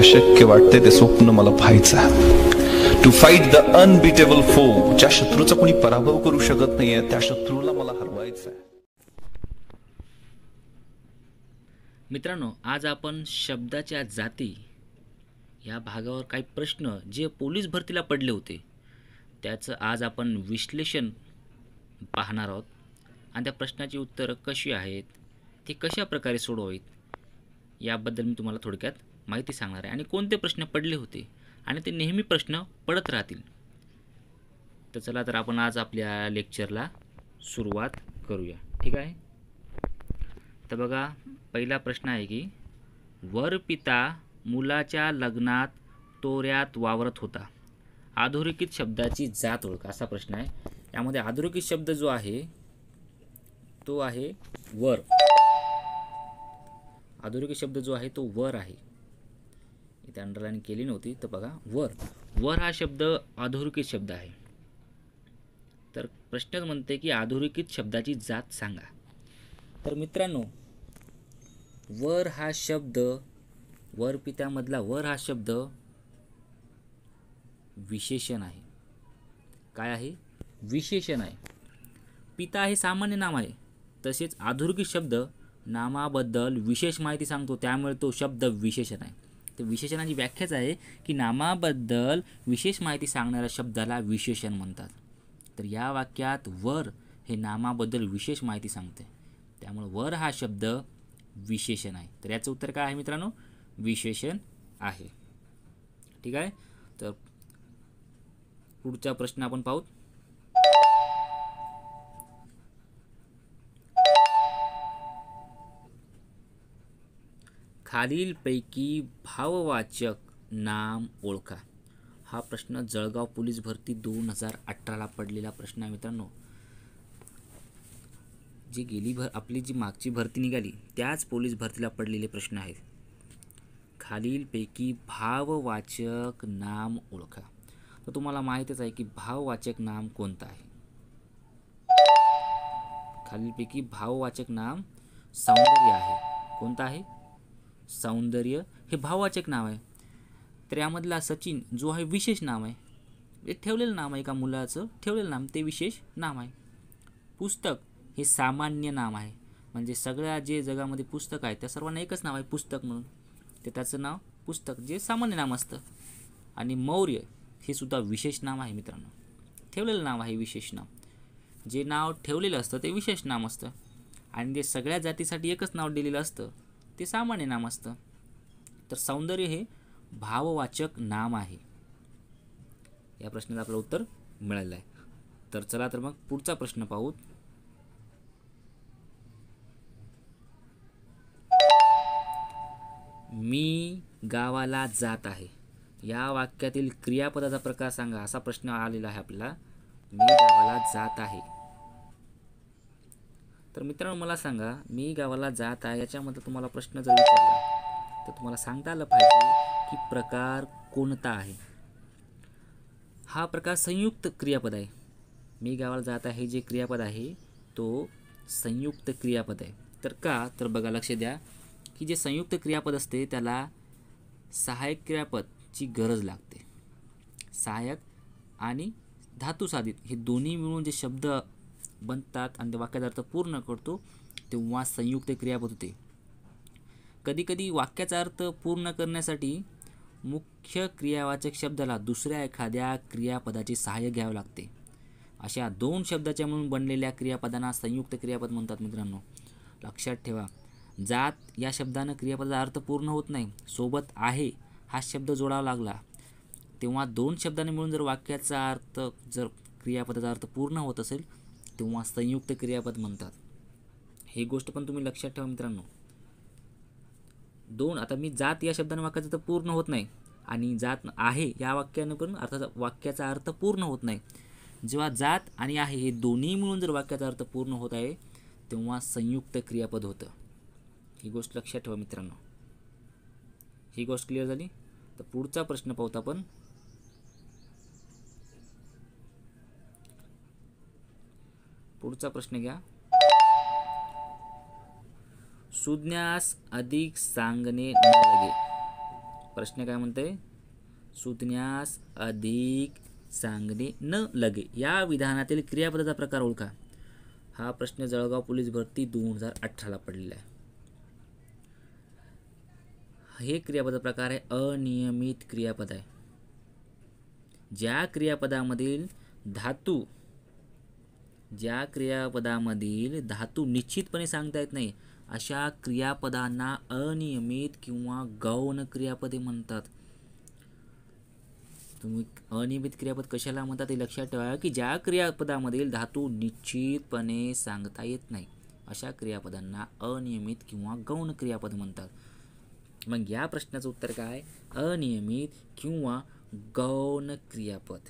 अशक्य वाटते ते स्वप्न मला पाहायचं टू फाईट द अनबिटेबल फो ज्या शत्रूचा कोणी पराभव करू शकत नाहीये त्या शत्रूला मला हरवायचं मित्रांनो आज आपण शब्दाच्या जाती या भागावर काही प्रश्न जे पोलीस भरतीला पडले होते त्याचं आज आपण विश्लेषण पाहणार आहोत आणि त्या प्रश्नाची उत्तरं कशी आहेत ते कशा प्रकारे सोडवावीत याबद्दल मी तुम्हाला थोडक्यात माहिती सांगणार आहे आणि कोणते प्रश्न पडले होते आणि ते नेहमी प्रश्न पडत राहतील तर चला तर आपण आज आपल्या लेक्चरला सुरुवात करूया ठीक आहे तर बघा पहिला प्रश्न आहे की वर पिता मुलाच्या लग्नात तोऱ्यात वावरत होता आधोरेखित शब्दाची जात ओळख असा प्रश्न आहे यामध्ये अधोरेखित शब्द जो आहे तो आहे वर अधोरेखित शब्द जो आहे तो वर आहे इथे अंडरलाईन केली नव्हती तर बघा वर वर हा शब्द अधोरेखित शब्द आहे तर प्रश्नच म्हणते की आधोरेखित शब्दाची जात सांगा तर मित्रांनो वर हा शब्द वर पित्यामधला वर हा शब्द विशेषण आहे काय आहे विशेषण आहे पिता हे सामान्य नाम आहे तसेच आधुर्गिक शब्द नामाबद्दल विशेष माहिती सांगतो त्यामुळे तो शब्द विशेषण आहे तर विशेषणाची व्याख्याच आहे की नामाबद्दल विशेष माहिती सांगणाऱ्या शब्दाला विशेषण म्हणतात तर या वाक्यात वर हे नामाबद्दल विशेष माहिती सांगते त्यामुळे वर हा शब्द विशेषण आहे तर याचं उत्तर काय आहे मित्रांनो विशेषण आहे ठीक आहे तर पुढचा प्रश्न आपण पाहू खालीलपैकी भाववाचक नाम ओळखा हा प्रश्न जळगाव पोलीस भरती दोन हजार अठराला पडलेला प्रश्न आहे मित्रांनो जी गेली भर आपली जी मागची भरती निघाली त्याच पोलीस भरतीला पडलेले प्रश्न आहेत खालीलपैकी भाववाचक नाम ओळखा तर तुम्हाला माहितच आहे की भाववाचक नाम कोणतं आहे खालीलपैकी भाववाचक नाम सौंदर्य आहे कोणतं आहे सौंदर्य हे भाववाचक नाव आहे तर यामधला सचिन जो आहे विशेष नाव आहे हे ठेवलेलं नाम आहे एका मुलाचं ठेवलेलं नाम ते विशेष नाम आहे पुस्तक हे सामान्य नाम आहे म्हणजे सगळ्या जे जगामध्ये पुस्तक आहे त्या सर्वांना एकच नाव आहे पुस्तक म्हणून ते त्याचं नाव पुस्तक जे सामान्य नाम असतं आणि मौर्य हे सुद्धा विशेष नाम आहे मित्रांनो ठेवलेलं नाव आहे विशेष नाम जे नाव ठेवलेलं असतं ते विशेष नाम असतं आणि जे सगळ्या जातीसाठी एकच नाव दिलेलं असतं ते सामान्य नाम असतं तर सौंदर्य हे भाववाचक नाम आहे या प्रश्नाला आपलं उत्तर मिळालं आहे तर चला तर मग पुढचा प्रश्न पाहू मी गावाला जात आहे या वाक्यातील क्रियापदाचा प्रकार सांगा असा प्रश्न आलेला आहे आपला मी गावाला जात आहे तर मित्रांनो मला सांगा मी गावाला जात आहे याच्यामध्ये तुम्हाला प्रश्न जर विचारला तर तुम्हाला सांगता आलं पाहिजे की प्रकार कोणता आहे हा प्रकार संयुक्त क्रियापद आहे मी गावाला जात आहे जे क्रियापद आहे तो संयुक्त क्रियापद आहे तर का तर बघा लक्ष द्या की जे संयुक्त क्रियापद असते त्याला सहाय्यक क्रियापदची गरज लागते सहाय्यक आणि धातुसाधित हे दोन्ही मिळून जे शब्द बनतात आणि ते वाक्याचा अर्थ पूर्ण करतो तेव्हा संयुक्त क्रियापद होते कधीकधी वाक्याचा अर्थ पूर्ण करण्यासाठी मुख्य क्रियावाचक शब्दाला दुसऱ्या एखाद्या क्रियापदाचे सहाय्य घ्यावे लागते अशा दोन शब्दाच्या म्हणून बनलेल्या क्रियापदांना संयुक्त क्रियापद म्हणतात मित्रांनो लक्षात ठेवा जात या शब्दानं क्रियापदाचा अर्थ पूर्ण होत नाही सोबत आहे हा शब्द जोडावा लागला तेव्हा दोन शब्दांनी मिळून जर वाक्याचा अर्थ जर क्रियापदाचा अर्थ पूर्ण होत असेल तेव्हा संयुक्त क्रियापद म्हणतात ही गोष्ट पण तुम्ही लक्षात ठेवा मित्रांनो दोन आता मी जात या शब्दाने वाक्याचं तर पूर्ण होत नाही आणि जात आहे या वाक्यानं करून अर्थाचा वाक्याचा अर्थ पूर्ण होत नाही जेव्हा जात आणि आहे हे दोन्ही मिळून जर वाक्याचा अर्थ पूर्ण होत आहे तेव्हा संयुक्त क्रियापद होतं ही गोष्ट लक्षात ठेवा मित्रांनो ही गोष्ट क्लिअर झाली तर पुढचा प्रश्न पाहतो आपण पुढचा प्रश्न घ्या सुज्ञास अधिक सांगणे न लगे प्रश्न काय म्हणते सुज्ञास अधिक सांगणे न लगे या विधानातील क्रियापदाचा प्रकार ओळखा हा प्रश्न जळगाव पोलीस भरती दोन हजार अठराला पडलेला आहे हे क्रियापदा प्रकार आहे अनियमित क्रियापद आहे ज्या क्रियापदामधील धातू ज्या क्रियापदामधील धातू निश्चितपणे सांगता येत नाही अशा क्रियापदांना अनियमित किंवा गौण क्रियापदे म्हणतात तुम्ही अनियमित क्रियापद कशाला म्हणतात ते लक्षात ठेवा की ज्या क्रियापदामधील धातू निश्चितपणे सांगता येत नाही अशा क्रियापदांना अनियमित किंवा गौण क्रियापद म्हणतात मग या प्रश्नाचं उत्तर काय अनियमित किंवा गौण क्रियापद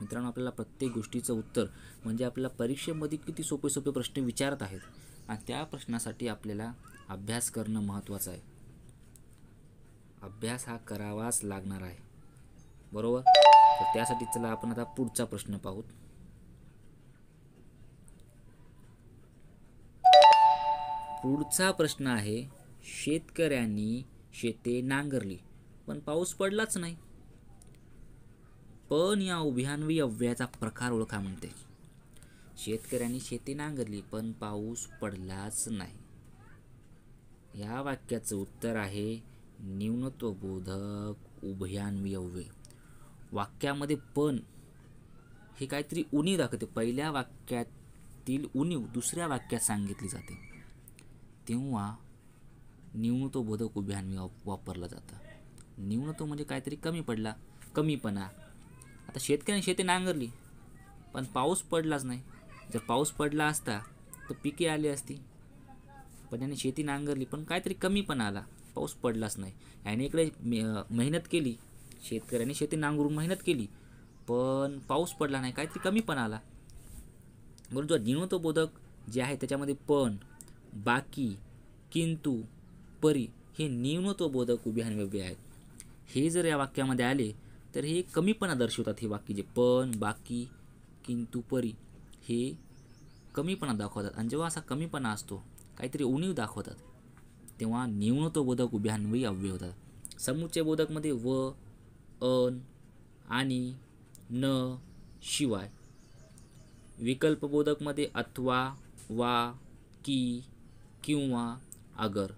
मित्रांनो आपल्याला प्रत्येक गोष्टीचं उत्तर म्हणजे आपल्याला परीक्षेमध्ये किती सोपे सोपे प्रश्न विचारत आहेत आणि त्या प्रश्नासाठी आपल्याला अभ्यास करणं महत्त्वाचं आहे अभ्यास हा करावाच लागणार आहे बरोबर तर त्यासाठी चला आपण आता पुढचा प्रश्न पाहूत पुढचा प्रश्न आहे शेतकऱ्यांनी शेते नांगरली पण पाऊस पडलाच नाही पण या उभ्यान्वी अव्ययाचा प्रकार ओळखा म्हणते शेतकऱ्यांनी शेती नांगरली पण पाऊस पडलाच नाही या वाक्याचं उत्तर आहे न्यूनत्वबोधक उभयान्वयी अव्यय वाक्यामध्ये पण हे काहीतरी उणीव दाखवते पहिल्या वाक्यातील उणीव दुसऱ्या वाक्यात सांगितली जाते तेव्हा न्यूनत्वबोधक उभ्यान्वयी वापरला जातं न्यूनत्व म्हणजे काहीतरी कमी पडला कमीपणा आता शेतकऱ्याने शेती नांगरली पण पाऊस पडलाच नाही जर पाऊस पडला असता तर पिके आली असती पण याने शेती नांगरली पण काहीतरी कमी पण आला पाऊस पडलाच नाही याने इकडे मेहनत केली शेतकऱ्याने शेती नांगरून मेहनत केली पण पाऊस पडला नाही काहीतरी कमी पण आला म्हणून जो बोधक जे आहे त्याच्यामध्ये पण बाकी किंतु परी हे बोधक उभे आणि उभे आहेत हे जर या वाक्यामध्ये आले तर हे कमीपणा दर्शवतात हे वाक्य जे पण बाकी किंतु परी हे कमीपणा दाखवतात आणि जेव्हा असा कमीपणा असतो काहीतरी उणीव दाखवतात तेव्हा निवणतो बोधक उभ्यान्वयी अव्यय होतात समुच्चय बोधकमध्ये व अन आणि न शिवाय विकल्पबोधकमध्ये अथवा वा की किंवा अगर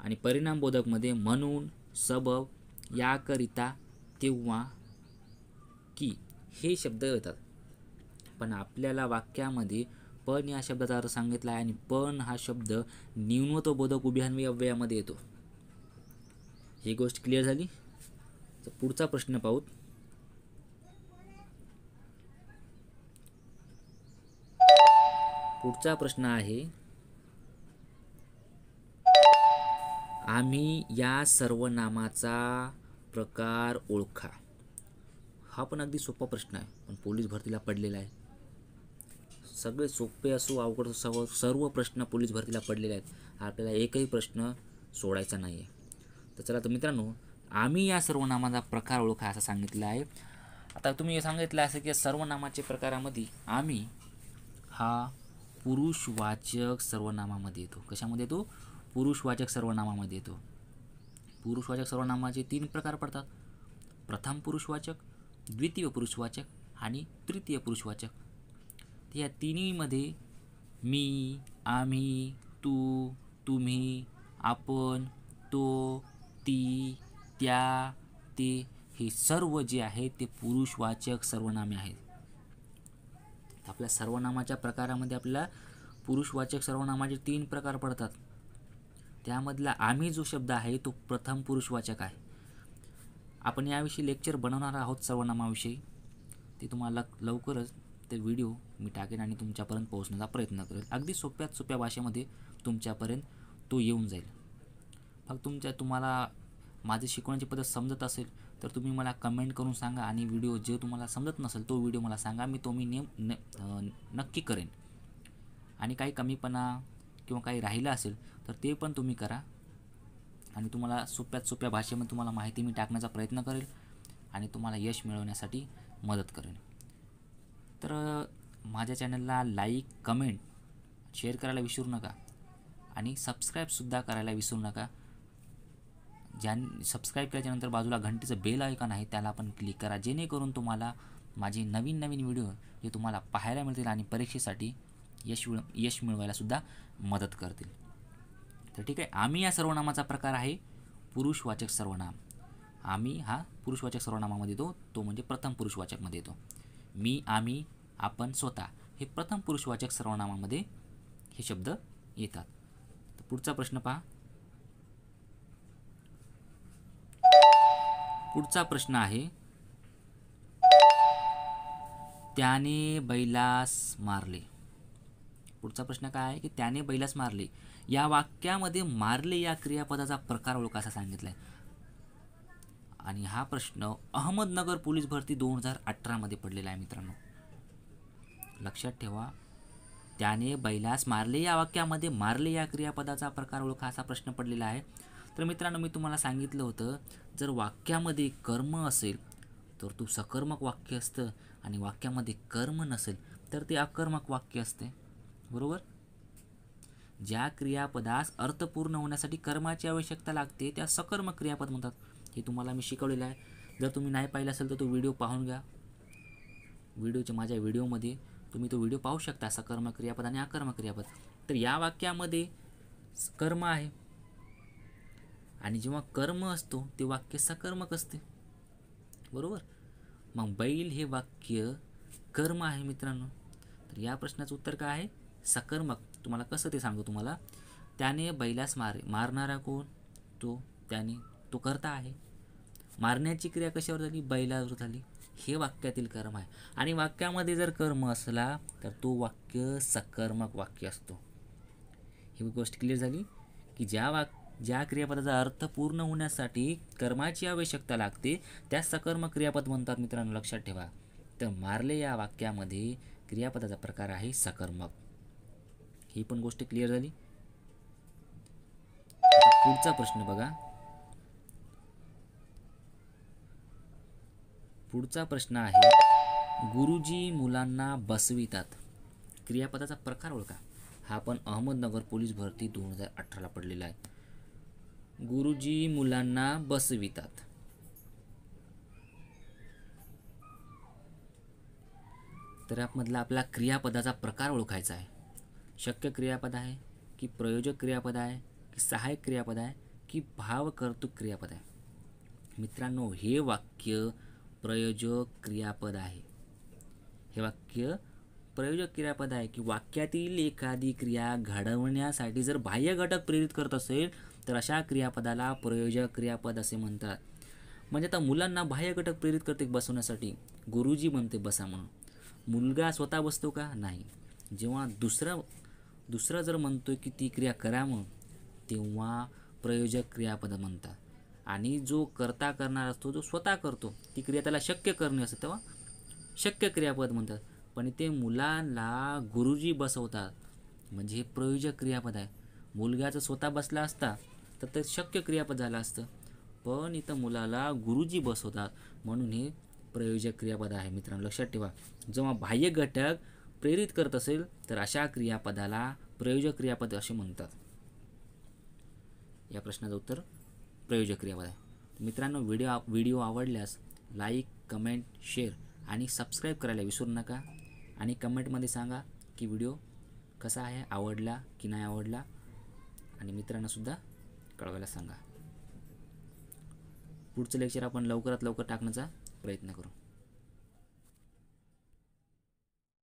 आणि परिणामबोधकमध्ये म्हणून सबब याकरिता तेव्हा की हे शब्द येतात पण आपल्याला वाक्यामध्ये पण या शब्दाचा अर्थ सांगितला आहे आणि पण हा शब्द न्यूनत्वबोधक उभ्यान्वी अव्ययामध्ये येतो ही गोष्ट क्लिअर झाली तर पुढचा प्रश्न पाहू पुढचा प्रश्न आहे आम्ही या सर्वनामाचा प्रकार ओळखा हा पण अगदी सोपा प्रश्न आहे पण पोलीस भरतीला पडलेला आहे सगळे सोपे असो अवघड सर्व सर्व प्रश्न पोलीस भरतीला पडलेले आहेत आपल्याला एकही प्रश्न सोडायचा नाही आहे तर चला तर मित्रांनो आम्ही या सर्वनामाचा प्रकार ओळखा असं सांगितलं आहे आता तुम्ही सांगितलं असं की या सर्वनामाच्या प्रकारामध्ये आम्ही हा पुरुषवाचक सर्वनामामध्ये येतो कशामध्ये येतो पुरुषवाचक सर्वनामामध्ये येतो पुरुषवाचक सर्वनामाचे तीन प्रकार पडतात प्रथम पुरुषवाचक द्वितीय पुरुषवाचक आणि तृतीय पुरुषवाचक या तिन्हीमध्ये मी आम्ही तू तुम्ही आपण तो ती त्या ते हे सर्व जे आहे ते पुरुषवाचक सर्वनामे आहेत आपल्या सर्वनामाच्या प्रकारामध्ये आपल्याला पुरुषवाचक सर्वनामाचे तीन प्रकार पडतात त्यामधला आम्ही जो शब्द आहे तो प्रथम पुरुषवाचक आहे आपण याविषयी लेक्चर बनवणार आहोत सर्वनामाविषयी ते तुम्हाला लवकरच ते व्हिडिओ मी टाकेन आणि तुमच्यापर्यंत पोहोचण्याचा प्रयत्न करेल अगदी सोप्यात सोप्या भाषेमध्ये तुमच्यापर्यंत तो येऊन जाईल फक्त तुमच्या तुम्हाला माझी शिकवण्याची पद्धत समजत असेल तर तुम्ही मला कमेंट करून सांगा आणि व्हिडिओ जे तुम्हाला समजत नसेल तो व्हिडिओ मला सांगा मी तो मी नेम नक्की करेन आणि काही कमीपणा किंवा काही राहिलं असेल तर ते पण तुम्ही करा आणि तुम्हाला सोप्यात सोप्या भाषेमध्ये तुम्हाला माहिती मी टाकण्याचा प्रयत्न करेल आणि तुम्हाला यश मिळवण्यासाठी मदत करेन तर माझ्या चॅनलला लाईक कमेंट शेअर करायला विसरू नका आणि सबस्क्राईबसुद्धा करायला विसरू नका ज्या सबस्क्राईब केल्याच्यानंतर बाजूला घंटीचं बेल का आहे त्याला आपण क्लिक करा जेणेकरून तुम्हाला माझे नवीन नवीन व्हिडिओ हे तुम्हाला पाहायला मिळतील आणि परीक्षेसाठी यश यश मिळवायला सुद्धा मदत करतील तर ठीक आहे आम्ही या सर्वनामाचा प्रकार आहे पुरुषवाचक सर्वनाम आम्ही हा पुरुषवाचक सर्वनामामध्ये येतो तो म्हणजे प्रथम पुरुषवाचकमध्ये येतो मी आम्ही आपण स्वतः हे प्रथम पुरुषवाचक सर्वनामामध्ये हे शब्द येतात तर पुढचा प्रश्न पहा पुढचा प्रश्न आहे त्याने बैलास मारले पुढचा प्रश्न काय आहे की त्याने बैलास मारले या वाक्यामध्ये मारले या क्रियापदाचा प्रकार असा सांगितला आहे आणि हा प्रश्न अहमदनगर पोलीस भरती दोन हजार अठरामध्ये पडलेला आहे मित्रांनो लक्षात ठेवा त्याने बैलास मारले या वाक्यामध्ये मारले या क्रियापदाचा प्रकार ओळखा असा प्रश्न पडलेला आहे तर मित्रांनो मी तुम्हाला सांगितलं होतं जर वाक्यामध्ये कर्म असेल तर तू सकर्मक वाक्य असतं आणि वाक्यामध्ये कर्म नसेल तर ते अकर्मक वाक्य असते बरोबर ज्या क्रियापदास अर्थपूर्ण होण्यासाठी कर्माची आवश्यकता लागते त्या सकर्म क्रियापद म्हणतात हे तुम्हाला मी शिकवलेलं आहे जर तुम्ही नाही पाहिलं असेल तर तो व्हिडिओ पाहून घ्या व्हिडिओच्या माझ्या व्हिडिओमध्ये तुम्ही तो व्हिडिओ पाहू शकता सकर्म क्रियापद आणि अकर्म क्रियापद तर या वाक्यामध्ये कर्म आहे आणि जेव्हा कर्म असतो ते वाक्य सकर्मक असते बरोबर मग बैल हे वाक्य कर्म आहे मित्रांनो तर या प्रश्नाचं उत्तर काय आहे सकर्मक तुम्हाला कसं ते सांगू तुम्हाला त्याने बैलास मार मारणारा कोण तो त्याने तो करता आहे मारण्याची क्रिया कशावर झाली बैलावर झाली हे वाक्यातील कर्म आहे आणि वाक्यामध्ये जर कर्म असला तर तो वाक्य सकर्मक वाक्य असतो ही गोष्ट क्लिअर झाली की ज्या वाक ज्या क्रियापदाचा अर्थ पूर्ण होण्यासाठी कर्माची आवश्यकता लागते त्या सकर्मक क्रियापद म्हणतात मित्रांनो लक्षात ठेवा तर मारले या वाक्यामध्ये क्रियापदाचा प्रकार आहे सकर्मक ही पण गोष्ट क्लिअर झाली पुढचा प्रश्न बघा पुढचा प्रश्न आहे गुरुजी मुलांना बसवितात क्रियापदाचा प्रकार ओळखा हा पण अहमदनगर पोलीस भरती दोन हजार अठराला पडलेला आहे गुरुजी मुलांना बसवितात तर यामधला आपला क्रियापदाचा प्रकार ओळखायचा आहे शक्य क्रियापद आहे की प्रयोजक क्रियापद आहे की सहाय्यक क्रियापद आहे की भावकर्तुक क्रियापद आहे मित्रांनो हे वाक्य प्रयोजक क्रियापद आहे हे वाक्य प्रयोजक क्रियापद आहे की वाक्यातील एखादी क्रिया घडवण्यासाठी जर बाह्य घटक प्रेरित करत असेल तर अशा क्रियापदाला प्रयोजक क्रियापद असे म्हणतात म्हणजे आता मुलांना बाह्य घटक प्रेरित करते बसवण्यासाठी गुरुजी म्हणते बसा म्हणून मुलगा स्वतः बसतो का नाही जेव्हा दुसरा दुसरा जर म्हणतो की ती क्रिया करा तेव्हा प्रयोजक क्रियापद म्हणतात आणि जो करता करणार असतो जो स्वतः करतो ती क्रिया त्याला शक्य करणे असते तेव्हा शक्य क्रियापद म्हणतात पण ते मुलांना गुरुजी बसवतात म्हणजे हे प्रयोजक क्रियापद आहे मुलगा जर स्वतः बसला असता तर ते शक्य क्रियापद झालं असतं पण इथं मुलाला गुरुजी बसवतात म्हणून हे प्रयोजक क्रियापद आहे मित्रांनो लक्षात ठेवा जेव्हा बाह्य घटक प्रेरित करत असेल तर अशा क्रियापदाला प्रयोजक क्रियापद असे म्हणतात या प्रश्नाचं उत्तर प्रयोजक क्रियापद आहे मित्रांनो व्हिडिओ व्हिडिओ आवडल्यास लाईक कमेंट शेअर आणि सबस्क्राईब करायला विसरू नका आणि कमेंटमध्ये सांगा की व्हिडिओ कसा आहे आवडला की नाही आवडला आणि मित्रांनासुद्धा कळवायला सांगा पुढचं लेक्चर आपण लवकरात लवकर टाकण्याचा प्रयत्न करू